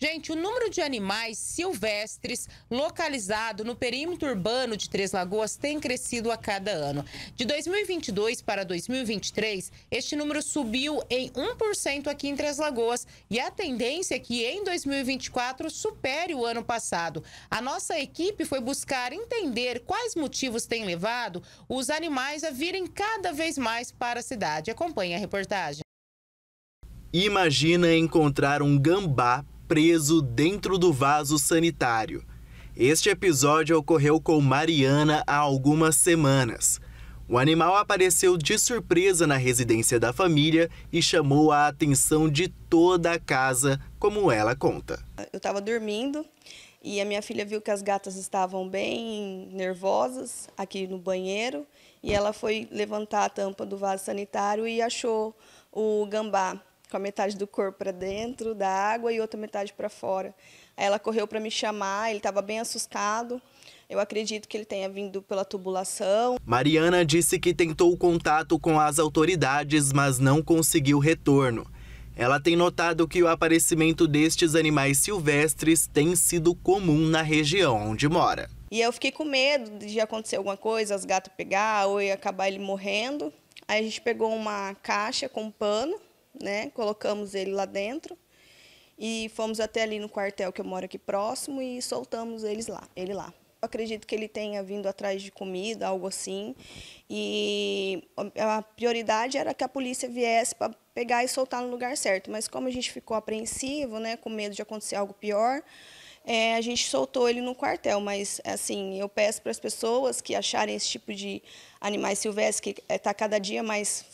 Gente, o número de animais silvestres localizado no perímetro urbano de Três Lagoas tem crescido a cada ano. De 2022 para 2023, este número subiu em 1% aqui em Três Lagoas e a tendência é que em 2024 supere o ano passado. A nossa equipe foi buscar entender quais motivos têm levado os animais a virem cada vez mais para a cidade. Acompanhe a reportagem. Imagina encontrar um gambá preso dentro do vaso sanitário. Este episódio ocorreu com Mariana há algumas semanas. O animal apareceu de surpresa na residência da família e chamou a atenção de toda a casa, como ela conta. Eu estava dormindo e a minha filha viu que as gatas estavam bem nervosas aqui no banheiro e ela foi levantar a tampa do vaso sanitário e achou o gambá com a metade do corpo para dentro da água e outra metade para fora. Aí ela correu para me chamar, ele estava bem assustado. Eu acredito que ele tenha vindo pela tubulação. Mariana disse que tentou o contato com as autoridades, mas não conseguiu retorno. Ela tem notado que o aparecimento destes animais silvestres tem sido comum na região onde mora. E eu fiquei com medo de acontecer alguma coisa, as gatas pegar ou acabar ele morrendo. Aí a gente pegou uma caixa com um pano né? Colocamos ele lá dentro e fomos até ali no quartel que eu moro aqui próximo e soltamos eles lá, ele lá. Eu acredito que ele tenha vindo atrás de comida, algo assim. E a prioridade era que a polícia viesse para pegar e soltar no lugar certo. Mas como a gente ficou apreensivo, né, com medo de acontecer algo pior, é, a gente soltou ele no quartel. Mas, assim, eu peço para as pessoas que acharem esse tipo de animais silvestres, que está é, cada dia mais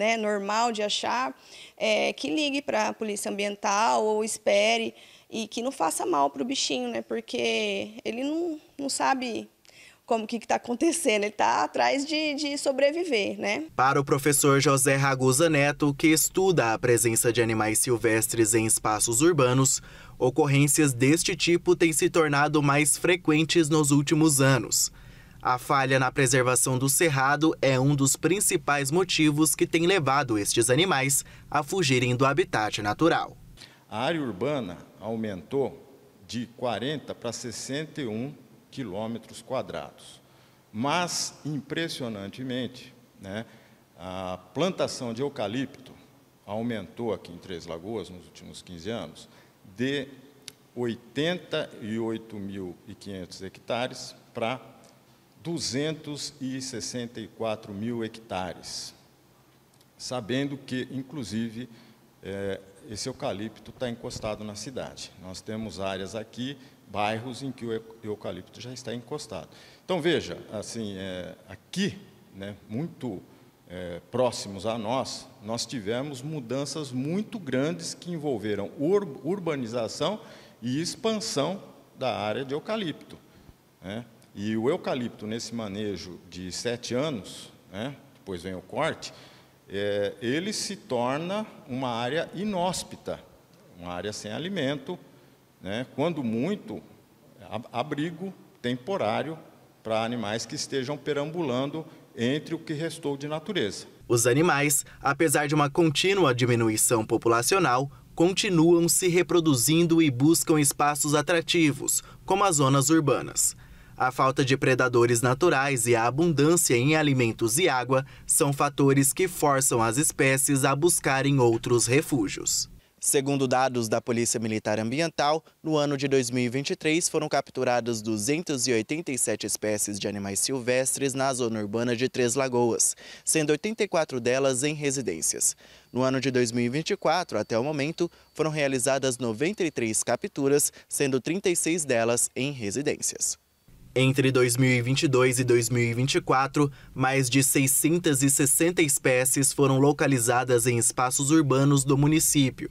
né, normal de achar, é, que ligue para a polícia ambiental ou espere e que não faça mal para o bichinho, né? Porque ele não, não sabe como que está acontecendo, ele está atrás de, de, sobreviver, né? Para o professor José Ragusa Neto, que estuda a presença de animais silvestres em espaços urbanos, ocorrências deste tipo têm se tornado mais frequentes nos últimos anos. A falha na preservação do cerrado é um dos principais motivos que tem levado estes animais a fugirem do habitat natural. A área urbana aumentou de 40 para 61 quilômetros quadrados. Mas, impressionantemente, né, a plantação de eucalipto aumentou aqui em Três Lagoas nos últimos 15 anos de 88.500 hectares para 264 mil hectares, sabendo que, inclusive, é, esse eucalipto está encostado na cidade. Nós temos áreas aqui, bairros em que o eucalipto já está encostado. Então, veja, assim, é, aqui, né, muito é, próximos a nós, nós tivemos mudanças muito grandes que envolveram ur urbanização e expansão da área de eucalipto. Né? E o eucalipto, nesse manejo de sete anos, né, depois vem o corte, é, ele se torna uma área inóspita, uma área sem alimento, né, quando muito, abrigo temporário para animais que estejam perambulando entre o que restou de natureza. Os animais, apesar de uma contínua diminuição populacional, continuam se reproduzindo e buscam espaços atrativos, como as zonas urbanas. A falta de predadores naturais e a abundância em alimentos e água são fatores que forçam as espécies a buscarem outros refúgios. Segundo dados da Polícia Militar Ambiental, no ano de 2023 foram capturadas 287 espécies de animais silvestres na zona urbana de Três Lagoas, sendo 84 delas em residências. No ano de 2024, até o momento, foram realizadas 93 capturas, sendo 36 delas em residências. Entre 2022 e 2024, mais de 660 espécies foram localizadas em espaços urbanos do município.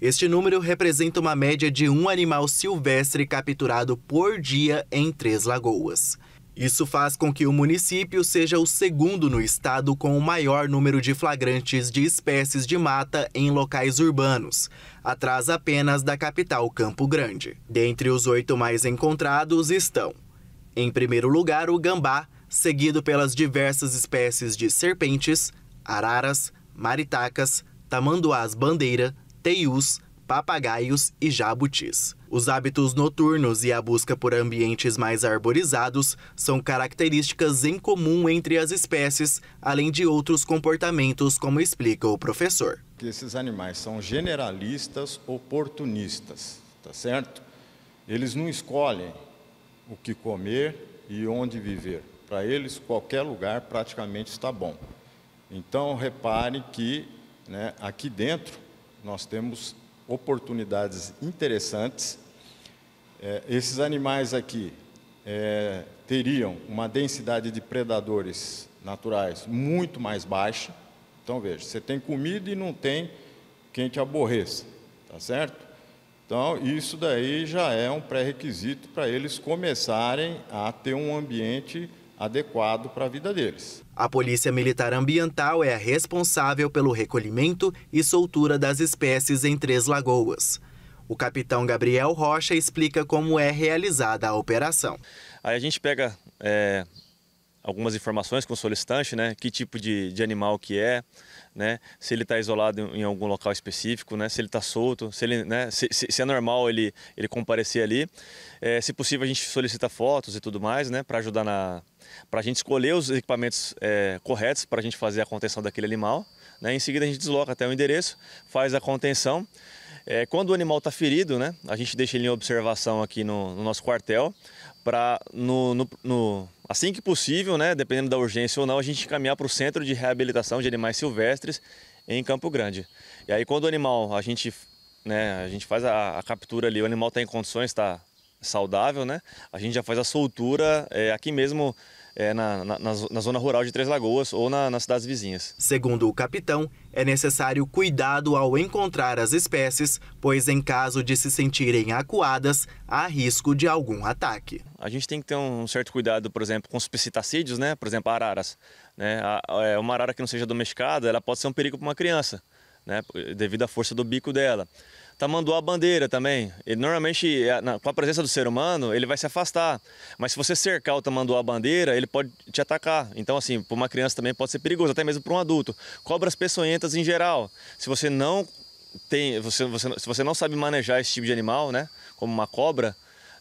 Este número representa uma média de um animal silvestre capturado por dia em Três Lagoas. Isso faz com que o município seja o segundo no estado com o maior número de flagrantes de espécies de mata em locais urbanos, atrás apenas da capital Campo Grande. Dentre os oito mais encontrados estão em primeiro lugar, o gambá, seguido pelas diversas espécies de serpentes, araras, maritacas, tamanduás bandeira, teius, papagaios e jabutis. Os hábitos noturnos e a busca por ambientes mais arborizados são características em comum entre as espécies, além de outros comportamentos, como explica o professor. Esses animais são generalistas oportunistas, tá certo? Eles não escolhem o que comer e onde viver. Para eles, qualquer lugar praticamente está bom. Então, repare que né, aqui dentro nós temos oportunidades interessantes. É, esses animais aqui é, teriam uma densidade de predadores naturais muito mais baixa. Então, veja, você tem comida e não tem quem te aborreça, tá certo? Então, isso daí já é um pré-requisito para eles começarem a ter um ambiente adequado para a vida deles. A Polícia Militar Ambiental é a responsável pelo recolhimento e soltura das espécies em Três Lagoas. O capitão Gabriel Rocha explica como é realizada a operação. Aí a gente pega é, algumas informações com o solicitante, né? Que tipo de, de animal que é, né? Se ele está isolado em, algum local específico, né? Se ele está solto, se, ele, né? se, se, se, é normal ele, ele comparecer ali. É, se possível, a gente solicita fotos e tudo mais, né? Para ajudar na... Para a gente escolher os equipamentos é, corretos para a gente fazer a contenção daquele animal. Né? Em seguida, a gente desloca até o endereço, faz a contenção. É, quando o animal está ferido, né, a gente deixa ele em observação aqui no, no nosso quartel, para no, no, no, assim que possível, né, dependendo da urgência ou não, a gente encaminhar para o Centro de Reabilitação de Animais Silvestres em Campo Grande. E aí quando o animal, a gente, né, a gente faz a, a captura ali, o animal está em condições, está saudável, né? A gente já faz a soltura é, aqui mesmo é, na, na, na, zona rural de Três Lagoas ou na, nas cidades vizinhas. Segundo o capitão, é necessário cuidado ao encontrar as espécies, pois em caso de se sentirem acuadas, há risco de algum ataque. A gente tem que ter um certo cuidado, por exemplo, com os psitacídeos, né? por exemplo, araras. Né? É, uma arara que não seja domesticada, ela pode ser um perigo para uma criança, né? devido à força do bico dela. Tamanduá tá, bandeira também. Ele normalmente, é, com a presença do ser humano, ele vai se afastar. Mas se você cercar o tamanduá bandeira, ele pode te atacar. Então, assim, para uma criança também pode ser perigoso, até mesmo para um adulto. Cobras peçonhentas em geral. Se você não tem, você, você, se você não sabe manejar esse tipo de animal, né? Como uma cobra,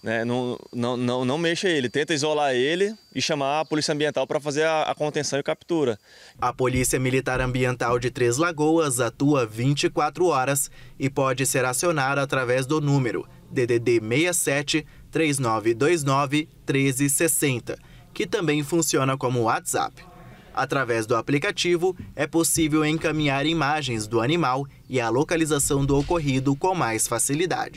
né? Não, não, não, não mexa ele, tenta isolar ele e chamar a Polícia Ambiental para fazer a, a contenção e captura. A Polícia Militar Ambiental de Três Lagoas atua 24 horas e pode ser acionada através do número DDD 67 3929 1360, que também funciona como WhatsApp. Através do aplicativo, é possível encaminhar imagens do animal e a localização do ocorrido com mais facilidade.